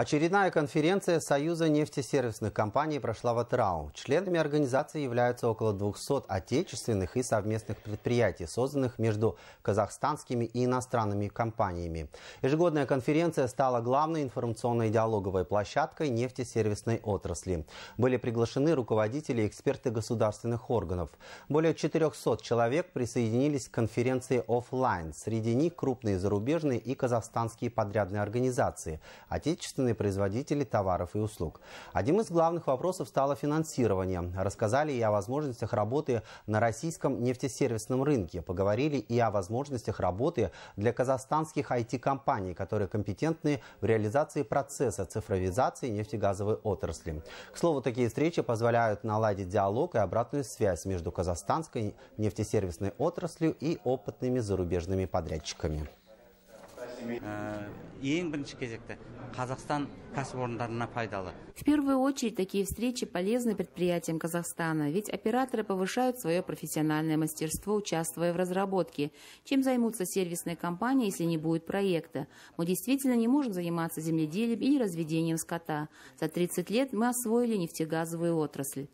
Очередная конференция Союза нефтесервисных компаний прошла в Атрау. Членами организации являются около 200 отечественных и совместных предприятий, созданных между казахстанскими и иностранными компаниями. Ежегодная конференция стала главной информационной диалоговой площадкой нефтесервисной отрасли. Были приглашены руководители и эксперты государственных органов. Более 400 человек присоединились к конференции офлайн. Среди них крупные зарубежные и казахстанские подрядные организации, отечественные отечественные производители товаров и услуг. Одним из главных вопросов стало финансирование. Рассказали и о возможностях работы на российском нефтесервисном рынке. Поговорили и о возможностях работы для казахстанских IT-компаний, которые компетентны в реализации процесса цифровизации нефтегазовой отрасли. К слову, такие встречи позволяют наладить диалог и обратную связь между казахстанской нефтесервисной отраслью и опытными зарубежными подрядчиками. Э, в первую очередь такие встречи полезны предприятиям Казахстана, ведь операторы повышают свое профессиональное мастерство, участвуя в разработке. Чем займутся сервисные компании, если не будет проекта? Мы действительно не можем заниматься земледелием или разведением скота. За 30 лет мы освоили нефтегазовую отрасль.